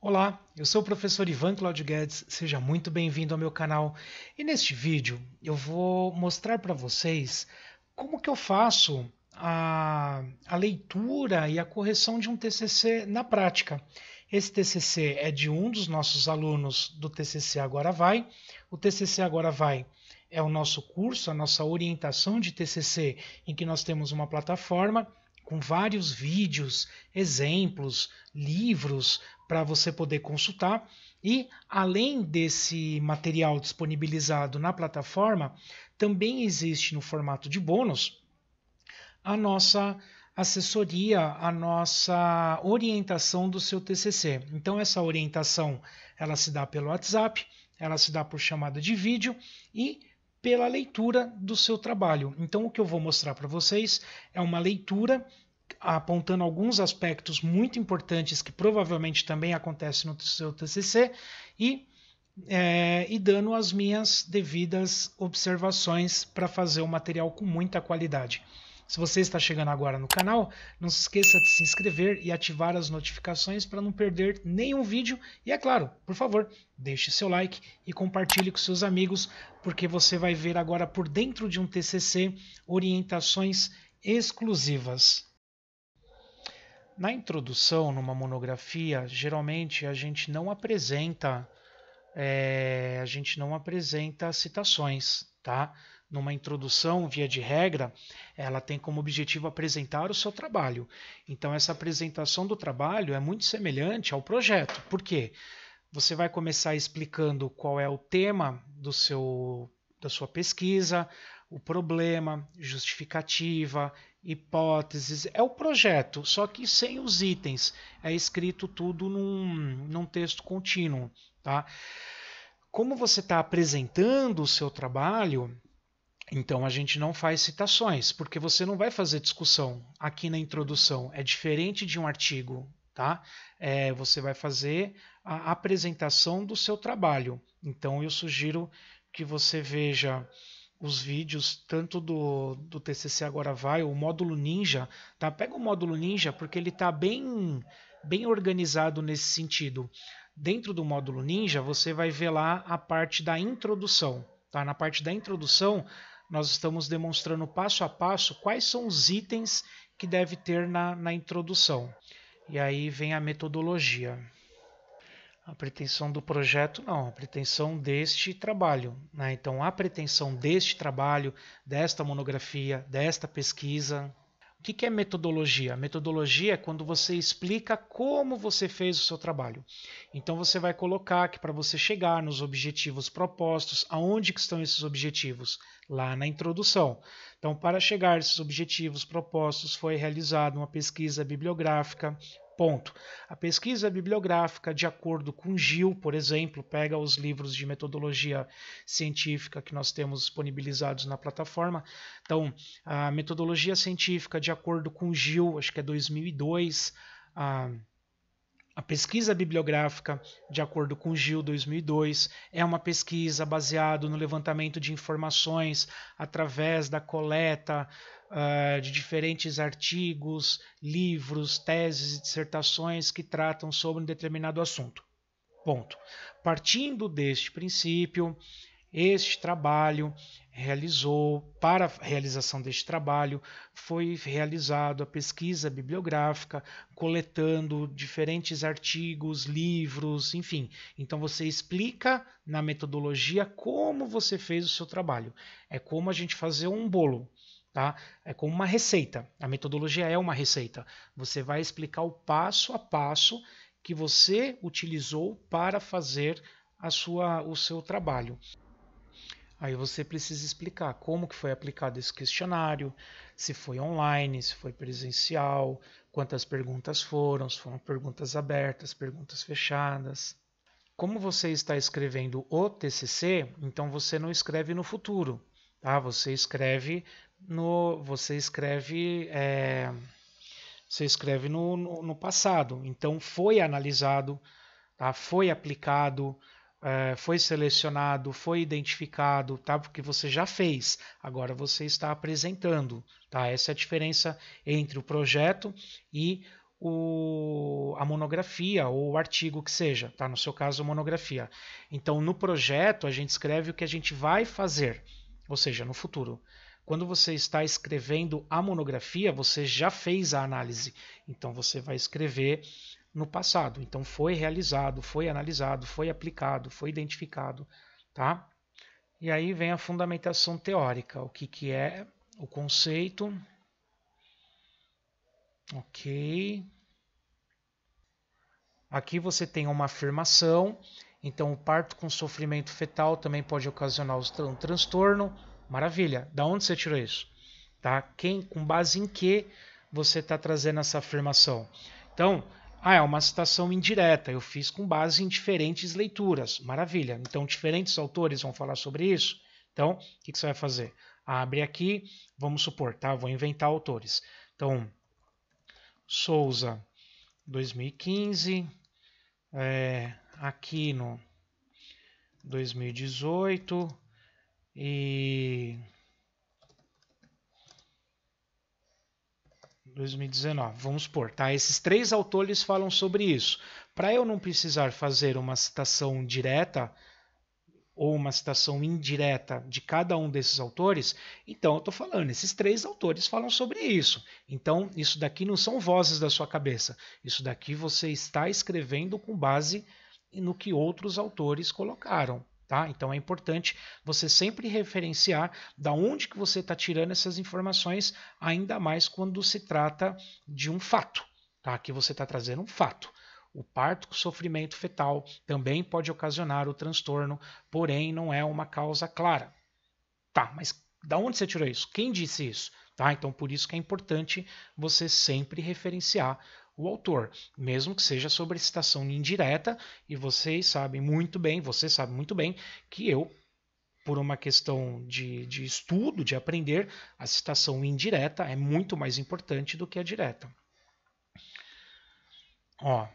Olá, eu sou o professor Ivan Claudio Guedes, seja muito bem-vindo ao meu canal e neste vídeo eu vou mostrar para vocês como que eu faço a, a, leitura e a correção de um TCC na prática. Esse TCC é de um dos nossos alunos do TCC Agora Vai. O TCC Agora Vai é o nosso curso, a nossa orientação de TCC, em que nós temos uma plataforma com vários vídeos, exemplos, livros para você poder consultar. E além desse material disponibilizado na plataforma, também existe no formato de bônus a nossa assessoria, a nossa orientação do seu TCC. Então essa orientação, ela se dá pelo WhatsApp, ela se dá por chamada de vídeo e pela leitura do seu trabalho. Então, o que eu vou mostrar para vocês é uma leitura apontando alguns aspectos muito importantes que provavelmente também acontecem no seu TCC e, é, e dando as minhas devidas observações para fazer o material com muita qualidade. Se você está chegando agora no canal, não se esqueça de se inscrever e ativar as notificações para não perder nenhum vídeo. E é claro, por favor, deixe seu like e compartilhe com seus amigos, porque você vai ver agora por dentro de um TCC orientações exclusivas. Na introdução, numa monografia, geralmente a gente não apresenta é, a gente não apresenta citações, tá? numa introdução, via de regra, ela tem como objetivo apresentar o seu trabalho. Então, essa apresentação do trabalho é muito semelhante ao projeto. Por quê? Você vai começar explicando qual é o tema do seu, da sua pesquisa, o problema, justificativa, hipóteses. É o projeto, só que sem os itens. É escrito tudo num, num texto contínuo. Tá? Como você está apresentando o seu trabalho, então a gente não faz citações, porque você não vai fazer discussão aqui na introdução. É diferente de um artigo, tá? É, você vai fazer a apresentação do seu trabalho. Então eu sugiro que você veja os vídeos tanto do, do TCC Agora Vai, o módulo Ninja, tá? Pega o módulo Ninja porque ele tá bem bem organizado nesse sentido. Dentro do módulo Ninja, você vai ver lá a parte da introdução, tá? Na parte da introdução, nós estamos demonstrando passo a passo quais são os itens que deve ter na, na introdução. E aí vem a metodologia. A pretensão do projeto, não, a pretensão deste trabalho. Né? Então, a pretensão deste trabalho, desta monografia, desta pesquisa, o que, que é metodologia? Metodologia é quando você explica como você fez o seu trabalho. Então você vai colocar que para você chegar nos objetivos propostos, aonde que estão esses objetivos? Lá na introdução. Então, para chegar a esses objetivos propostos, foi realizada uma pesquisa bibliográfica, Ponto. A pesquisa é bibliográfica, de acordo com Gil, por exemplo, pega os livros de metodologia científica que nós temos disponibilizados na plataforma. Então, a metodologia científica, de acordo com Gil, acho que é 2002, a, a pesquisa bibliográfica, de acordo com Gil 2002, é uma pesquisa baseada no levantamento de informações através da coleta, uh, de diferentes artigos, livros, teses e dissertações que tratam sobre um determinado assunto. Ponto. Partindo deste princípio, este trabalho realizou, para a realização deste trabalho, foi realizado a pesquisa bibliográfica, coletando diferentes artigos, livros, enfim. Então você explica na metodologia como você fez o seu trabalho. É como a gente fazer um bolo. Tá? É como uma receita. A metodologia é uma receita. Você vai explicar o passo a passo que você utilizou para fazer a sua, o seu trabalho. Aí você precisa explicar como que foi aplicado esse questionário, se foi online, se foi presencial, quantas perguntas foram, se foram perguntas abertas, perguntas fechadas. Como você está escrevendo o TCC, então você não escreve no futuro, tá? Você escreve no você escreve é, você escreve no, no, no, passado. Então foi analisado, tá? foi aplicado, é, foi selecionado, foi identificado, tá? Porque você já fez. Agora você está apresentando, tá? Essa é a diferença entre o projeto e o, a monografia ou o artigo que seja, tá? No seu caso, monografia. Então, no projeto, a gente escreve o que a gente vai fazer, ou seja, no futuro. Quando você está escrevendo a monografia, você já fez a análise. Então você vai escrever no passado. Então foi realizado, foi analisado, foi aplicado, foi identificado, tá? E aí vem a fundamentação teórica, o que, que é o conceito. OK. Aqui você tem uma afirmação, então o parto com sofrimento fetal também pode ocasionar um transtorno, Maravilha. Da onde você tirou isso? Tá? Quem, com base em que você está trazendo essa afirmação? Então, ah, é uma citação indireta. Eu fiz com base em diferentes leituras. Maravilha. Então, diferentes autores vão falar sobre isso. Então, o que, que, você vai fazer? Abre aqui, vamos supor, tá? Vou inventar autores. Então, Souza, 2015, é, Aquino, 2018 e 2019, vamos supor, tá? Esses três autores falam sobre isso. Para eu não precisar fazer uma citação direta ou uma citação indireta de cada um desses autores, então eu estou falando, esses três autores falam sobre isso. Então, isso daqui não são vozes da sua cabeça. Isso daqui você está escrevendo com base no que outros autores colocaram. Tá? Então é importante você sempre referenciar da onde que você está tirando essas informações, ainda mais quando se trata de um fato. Tá? Aqui você está trazendo um fato. O parto com sofrimento fetal também pode ocasionar o transtorno, porém não é uma causa clara. Tá, mas da onde você tirou isso? Quem disse isso? Tá? Então por isso que é importante você sempre referenciar o autor, mesmo que seja sobre citação indireta, e vocês sabem muito bem, você sabe muito bem que eu por uma questão de, de, estudo, de aprender, a citação indireta é muito mais importante do que a direta. Ó,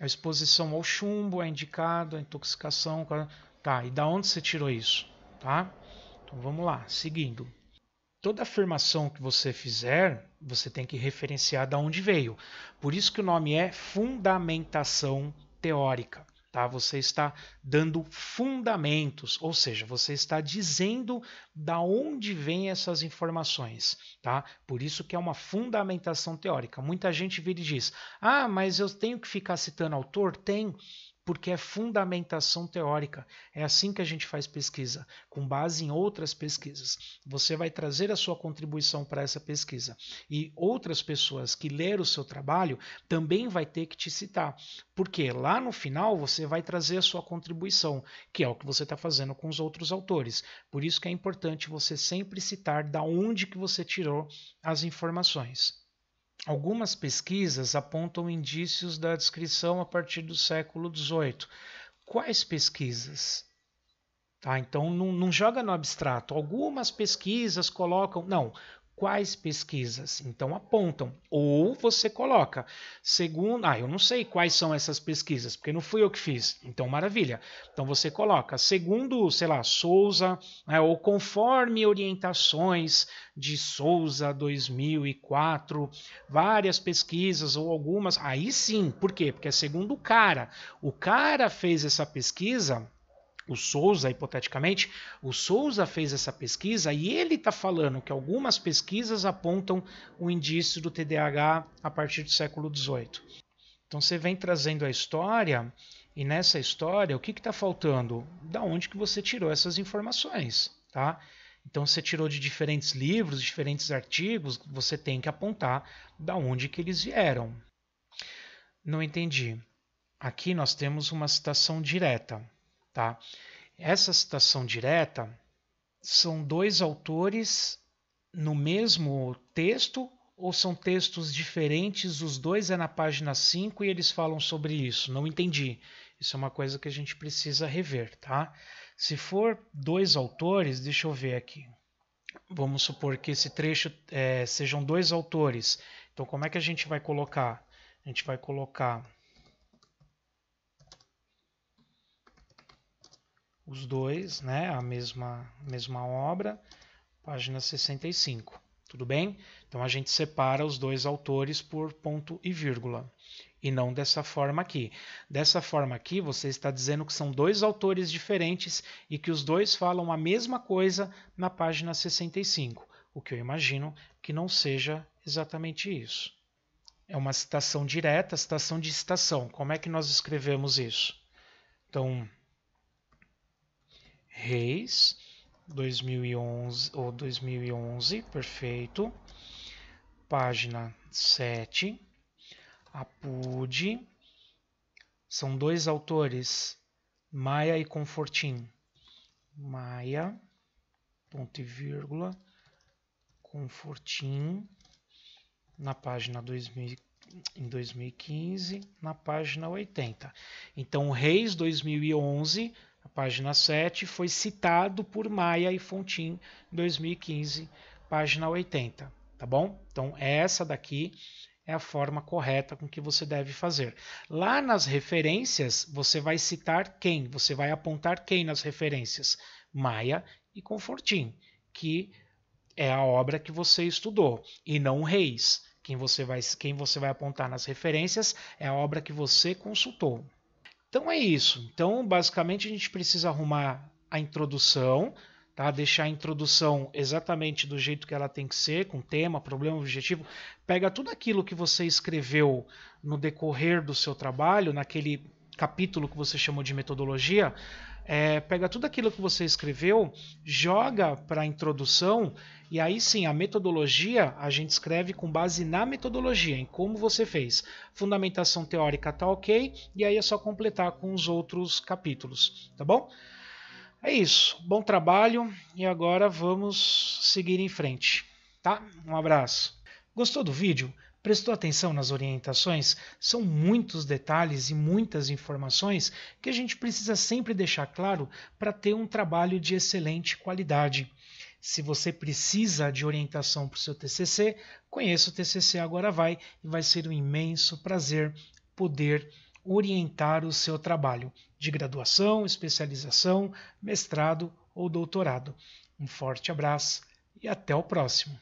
a exposição ao chumbo é indicado, a intoxicação. Tá, e da onde você tirou isso? Tá? Então vamos lá, seguindo toda afirmação que você fizer, você tem que referenciar de onde veio. Por isso que o nome é fundamentação teórica. Tá? Você está dando fundamentos, ou seja, você está dizendo da onde vêm essas informações, tá? Por isso que é uma fundamentação teórica. Muita gente vira e diz: "Ah, mas eu tenho que ficar citando autor?" Tem, porque é fundamentação teórica. É assim que a gente faz pesquisa, com base em outras pesquisas. Você vai trazer a sua contribuição para essa pesquisa e outras pessoas que ler o seu trabalho também vai ter que te citar, porque lá no final você vai trazer a sua contribuição, que é o que você está fazendo com os outros autores. Por isso que é importante você sempre citar da onde que você tirou as informações. Algumas pesquisas apontam indícios da descrição a partir do século XVIII. Quais pesquisas? Tá, então não, não joga no abstrato. Algumas pesquisas colocam. Não quais pesquisas? Então apontam. Ou você coloca, segundo. Ah, eu não sei quais são essas pesquisas, porque não fui eu que fiz. Então, maravilha. Então você coloca, segundo, sei lá, Souza, né, ou conforme orientações de Souza 2004, várias pesquisas ou algumas. Aí sim, por quê? Porque é segundo o cara. O cara fez essa pesquisa o Souza, hipoteticamente, o Souza fez essa pesquisa e ele está falando que algumas pesquisas apontam o indício do TDAH a partir do século XVIII. Então você vem trazendo a história e nessa história o que está faltando? Da onde que você tirou essas informações, tá? Então você tirou de diferentes livros, diferentes artigos, você tem que apontar da onde que eles vieram. Não entendi. Aqui nós temos uma citação direta. Tá? Essa citação direta são dois autores no mesmo texto ou são textos diferentes? Os dois é na página 5 e eles falam sobre isso. Não entendi. Isso é uma coisa que a gente precisa rever, tá? Se for dois autores, deixa eu ver aqui. Vamos supor que esse trecho é, sejam dois autores. Então, como é que a gente vai colocar? A gente vai colocar os dois, né, a mesma, mesma obra, página 65. Tudo bem? Então a gente separa os dois autores por ponto e vírgula. E não dessa forma aqui. Dessa forma aqui, você está dizendo que são dois autores diferentes e que os dois falam a mesma coisa na página 65, o que eu imagino que não seja exatamente isso. É uma citação direta, citação de citação. Como é que nós escrevemos isso? Então, Reis 2011 ou 2011, perfeito. Página 7. Apude. São dois autores, Maia e Confortin. Maia, ponto e vírgula, Confortin, na página 2000, em 2015, na página 80. Então, Reis 2011 a página 7 foi citado por Maia e Fontin 2015, página 80, tá bom? Então essa daqui é a forma correta com que você deve fazer. Lá nas referências, você vai citar quem? Você vai apontar quem nas referências? Maia e Confortin, que é a obra que você estudou, e não Reis. Quem você vai, quem você vai apontar nas referências é a obra que você consultou, então é isso. Então, basicamente, a gente precisa arrumar a introdução, tá? Deixar a introdução exatamente do jeito que ela tem que ser, com tema, problema, objetivo. Pega tudo aquilo que você escreveu no decorrer do seu trabalho, naquele capítulo que você chamou de metodologia, é, pega tudo aquilo que você escreveu, joga para a introdução e aí sim a metodologia a gente escreve com base na metodologia, em como você fez. Fundamentação teórica tá ok e aí é só completar com os outros capítulos, tá bom? É isso, bom trabalho e agora vamos seguir em frente, tá? Um abraço. Gostou do vídeo? Prestou atenção nas orientações? São muitos detalhes e muitas informações que a gente precisa sempre deixar claro para ter um trabalho de excelente qualidade. Se você precisa de orientação para o seu TCC, conheça o TCC Agora Vai e vai ser um imenso prazer poder orientar o seu trabalho de graduação, especialização, mestrado ou doutorado. Um forte abraço e até o próximo!